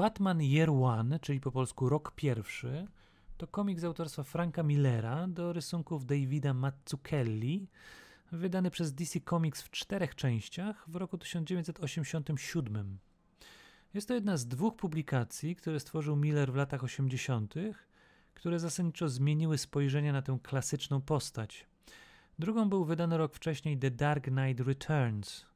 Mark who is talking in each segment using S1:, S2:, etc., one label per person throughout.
S1: Batman Year One, czyli po polsku Rok Pierwszy, to komik z autorstwa Franka Millera do rysunków Davida Mazzucchelli, wydany przez DC Comics w czterech częściach w roku 1987. Jest to jedna z dwóch publikacji, które stworzył Miller w latach 80., które zasadniczo zmieniły spojrzenie na tę klasyczną postać. Drugą był wydany rok wcześniej The Dark Knight Returns.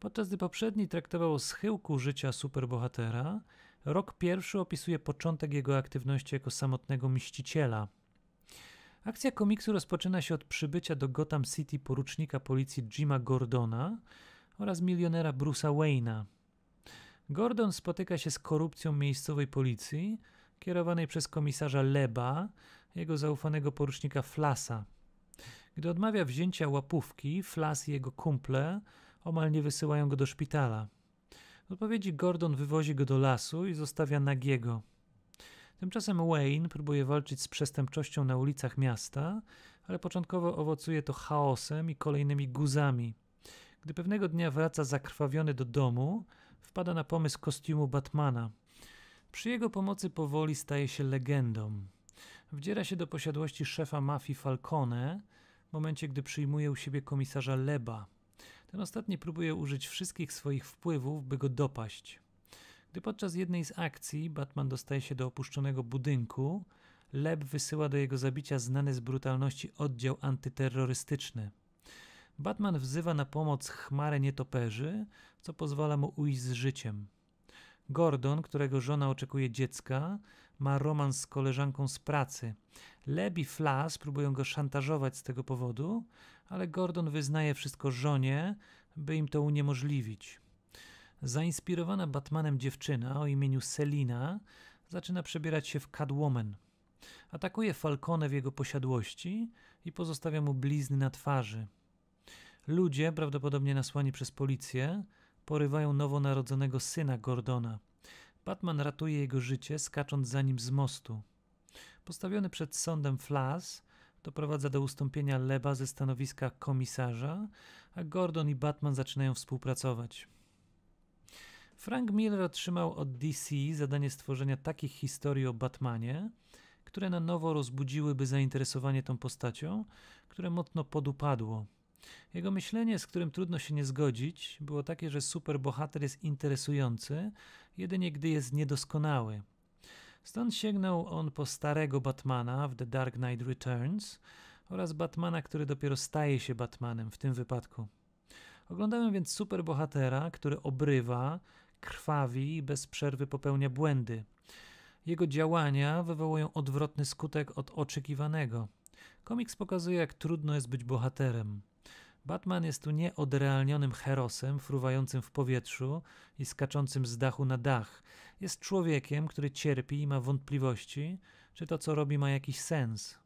S1: Podczas gdy poprzedni traktował o schyłku życia superbohatera, Rok pierwszy opisuje początek jego aktywności jako samotnego mściciela. Akcja komiksu rozpoczyna się od przybycia do Gotham City porucznika policji Jima Gordona oraz milionera Bruce'a Wayne'a. Gordon spotyka się z korupcją miejscowej policji kierowanej przez komisarza Leba, jego zaufanego porucznika Flasa. Gdy odmawia wzięcia łapówki, Flas i jego kumple omal nie wysyłają go do szpitala. W odpowiedzi Gordon wywozi go do lasu i zostawia nagiego. Tymczasem Wayne próbuje walczyć z przestępczością na ulicach miasta, ale początkowo owocuje to chaosem i kolejnymi guzami. Gdy pewnego dnia wraca zakrwawiony do domu, wpada na pomysł kostiumu Batmana. Przy jego pomocy powoli staje się legendą. Wdziera się do posiadłości szefa mafii Falcone w momencie, gdy przyjmuje u siebie komisarza Leba. Ten ostatni próbuje użyć wszystkich swoich wpływów, by go dopaść. Gdy podczas jednej z akcji Batman dostaje się do opuszczonego budynku, Leb wysyła do jego zabicia znany z brutalności oddział antyterrorystyczny. Batman wzywa na pomoc chmarę nietoperzy, co pozwala mu ujść z życiem. Gordon, którego żona oczekuje dziecka, ma romans z koleżanką z pracy. Leb i Flas próbują go szantażować z tego powodu, ale Gordon wyznaje wszystko żonie, by im to uniemożliwić. Zainspirowana Batmanem dziewczyna o imieniu Selina zaczyna przebierać się w Catwoman. Atakuje Falcone w jego posiadłości i pozostawia mu blizny na twarzy. Ludzie, prawdopodobnie nasłani przez policję, porywają nowonarodzonego syna Gordona – Batman ratuje jego życie, skacząc za nim z mostu. Postawiony przed sądem Flas doprowadza do ustąpienia Leba ze stanowiska komisarza, a Gordon i Batman zaczynają współpracować. Frank Miller otrzymał od DC zadanie stworzenia takich historii o Batmanie, które na nowo rozbudziłyby zainteresowanie tą postacią, które mocno podupadło jego myślenie, z którym trudno się nie zgodzić, było takie, że superbohater jest interesujący, jedynie gdy jest niedoskonały. Stąd sięgnął on po starego Batmana w The Dark Knight Returns oraz Batmana, który dopiero staje się Batmanem w tym wypadku. Oglądałem więc superbohatera, który obrywa, krwawi i bez przerwy popełnia błędy. Jego działania wywołują odwrotny skutek od oczekiwanego. Komiks pokazuje, jak trudno jest być bohaterem. Batman jest tu nieodrealnionym herosem, fruwającym w powietrzu i skaczącym z dachu na dach. Jest człowiekiem, który cierpi i ma wątpliwości, czy to, co robi, ma jakiś sens.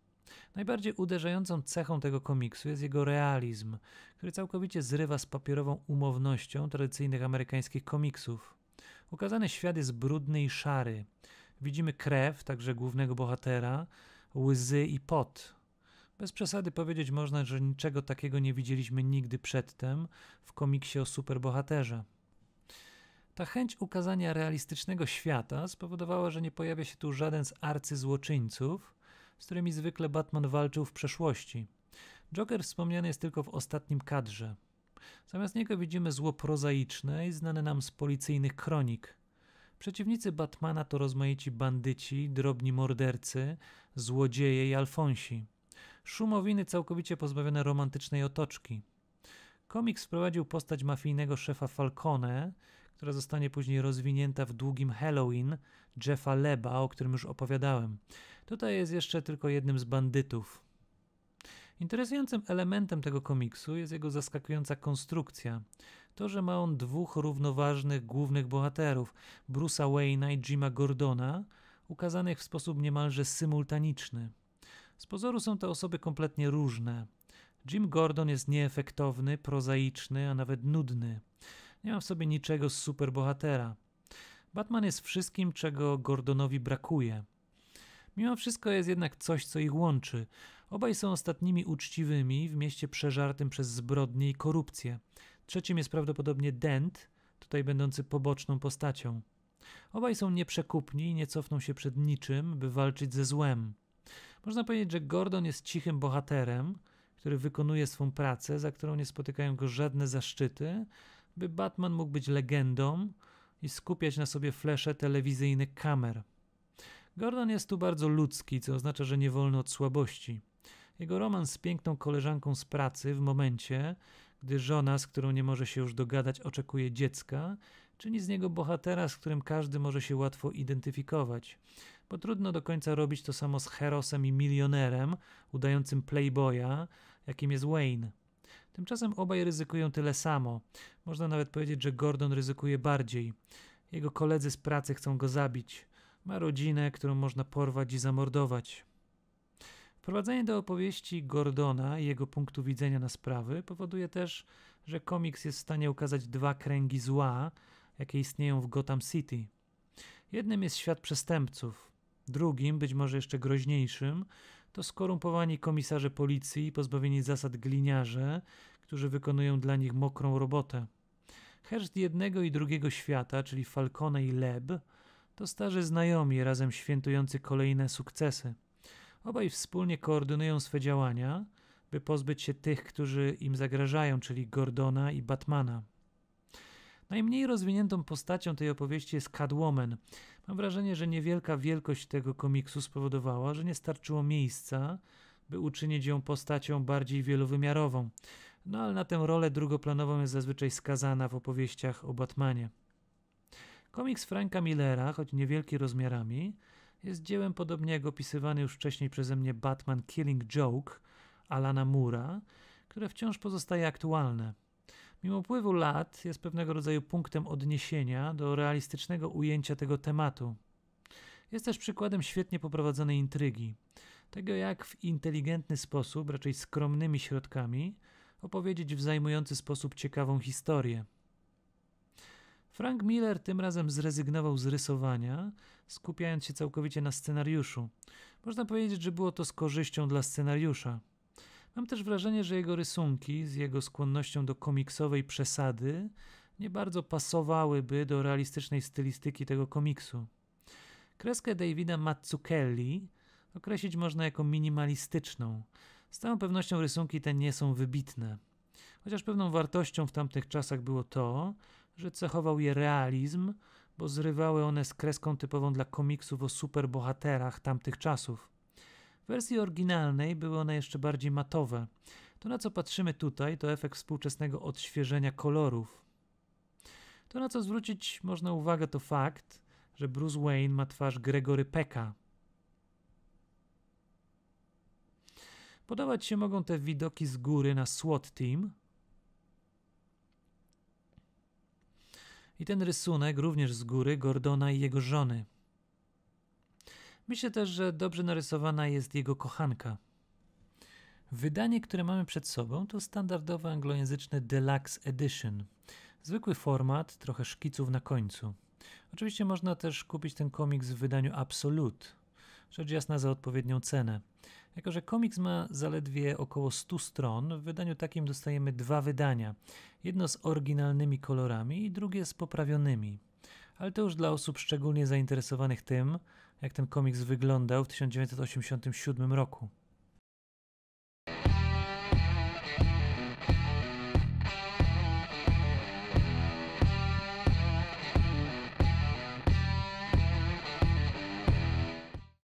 S1: Najbardziej uderzającą cechą tego komiksu jest jego realizm, który całkowicie zrywa z papierową umownością tradycyjnych amerykańskich komiksów. Ukazany świat jest brudny i szary. Widzimy krew, także głównego bohatera, łzy i pot, bez przesady powiedzieć można, że niczego takiego nie widzieliśmy nigdy przedtem w komiksie o superbohaterze. Ta chęć ukazania realistycznego świata spowodowała, że nie pojawia się tu żaden z arcyzłoczyńców, z którymi zwykle Batman walczył w przeszłości. Joker wspomniany jest tylko w ostatnim kadrze. Zamiast niego widzimy zło prozaiczne i znane nam z policyjnych kronik. Przeciwnicy Batmana to rozmaici bandyci, drobni mordercy, złodzieje i alfonsi. Szumowiny całkowicie pozbawione romantycznej otoczki. Komiks wprowadził postać mafijnego szefa Falcone, która zostanie później rozwinięta w długim Halloween Jeffa Leba, o którym już opowiadałem. Tutaj jest jeszcze tylko jednym z bandytów. Interesującym elementem tego komiksu jest jego zaskakująca konstrukcja. To, że ma on dwóch równoważnych głównych bohaterów, Bruce'a Wayne'a i Jima Gordona, ukazanych w sposób niemalże symultaniczny. Z pozoru są te osoby kompletnie różne. Jim Gordon jest nieefektowny, prozaiczny, a nawet nudny. Nie ma w sobie niczego z superbohatera. Batman jest wszystkim, czego Gordonowi brakuje. Mimo wszystko jest jednak coś, co ich łączy. Obaj są ostatnimi uczciwymi w mieście przeżartym przez zbrodnie i korupcję. Trzecim jest prawdopodobnie Dent, tutaj będący poboczną postacią. Obaj są nieprzekupni i nie cofną się przed niczym, by walczyć ze złem. Można powiedzieć, że Gordon jest cichym bohaterem, który wykonuje swą pracę, za którą nie spotykają go żadne zaszczyty, by Batman mógł być legendą i skupiać na sobie flesze telewizyjne kamer. Gordon jest tu bardzo ludzki, co oznacza, że nie wolno od słabości. Jego romans z piękną koleżanką z pracy w momencie, gdy żona, z którą nie może się już dogadać, oczekuje dziecka, czyni z niego bohatera, z którym każdy może się łatwo identyfikować bo trudno do końca robić to samo z herosem i milionerem, udającym playboya, jakim jest Wayne. Tymczasem obaj ryzykują tyle samo. Można nawet powiedzieć, że Gordon ryzykuje bardziej. Jego koledzy z pracy chcą go zabić. Ma rodzinę, którą można porwać i zamordować. Wprowadzenie do opowieści Gordona i jego punktu widzenia na sprawy powoduje też, że komiks jest w stanie ukazać dwa kręgi zła, jakie istnieją w Gotham City. Jednym jest świat przestępców, Drugim, być może jeszcze groźniejszym, to skorumpowani komisarze policji i pozbawieni zasad gliniarze, którzy wykonują dla nich mokrą robotę. Herszt jednego i drugiego świata, czyli Falcone i Leb, to starzy znajomi razem świętujący kolejne sukcesy. Obaj wspólnie koordynują swe działania, by pozbyć się tych, którzy im zagrażają, czyli Gordona i Batmana. Najmniej rozwiniętą postacią tej opowieści jest Cadwoman. Mam wrażenie, że niewielka wielkość tego komiksu spowodowała, że nie starczyło miejsca, by uczynić ją postacią bardziej wielowymiarową. No ale na tę rolę drugoplanową jest zazwyczaj skazana w opowieściach o Batmanie. Komiks Franka Millera, choć niewielki rozmiarami, jest dziełem podobnie jak opisywany już wcześniej przeze mnie Batman Killing Joke Alana Mura, które wciąż pozostaje aktualne. Mimo upływu lat jest pewnego rodzaju punktem odniesienia do realistycznego ujęcia tego tematu. Jest też przykładem świetnie poprowadzonej intrygi, tego jak w inteligentny sposób, raczej skromnymi środkami, opowiedzieć w zajmujący sposób ciekawą historię. Frank Miller tym razem zrezygnował z rysowania, skupiając się całkowicie na scenariuszu. Można powiedzieć, że było to z korzyścią dla scenariusza. Mam też wrażenie, że jego rysunki z jego skłonnością do komiksowej przesady nie bardzo pasowałyby do realistycznej stylistyki tego komiksu. Kreskę Davida Mazzucchelli określić można jako minimalistyczną. Z całą pewnością rysunki te nie są wybitne. Chociaż pewną wartością w tamtych czasach było to, że cechował je realizm, bo zrywały one z kreską typową dla komiksów o superbohaterach tamtych czasów. W wersji oryginalnej były one jeszcze bardziej matowe. To na co patrzymy tutaj to efekt współczesnego odświeżenia kolorów. To na co zwrócić można uwagę to fakt, że Bruce Wayne ma twarz Gregory Pecka. Podobać się mogą te widoki z góry na SWAT Team. I ten rysunek również z góry Gordona i jego żony. Myślę też, że dobrze narysowana jest jego kochanka. Wydanie, które mamy przed sobą, to standardowy anglojęzyczny Deluxe Edition. Zwykły format, trochę szkiców na końcu. Oczywiście można też kupić ten komiks w wydaniu Absolute, rzecz jasna za odpowiednią cenę. Jako, że komiks ma zaledwie około 100 stron, w wydaniu takim dostajemy dwa wydania. Jedno z oryginalnymi kolorami i drugie z poprawionymi ale to już dla osób szczególnie zainteresowanych tym, jak ten komiks wyglądał w 1987 roku.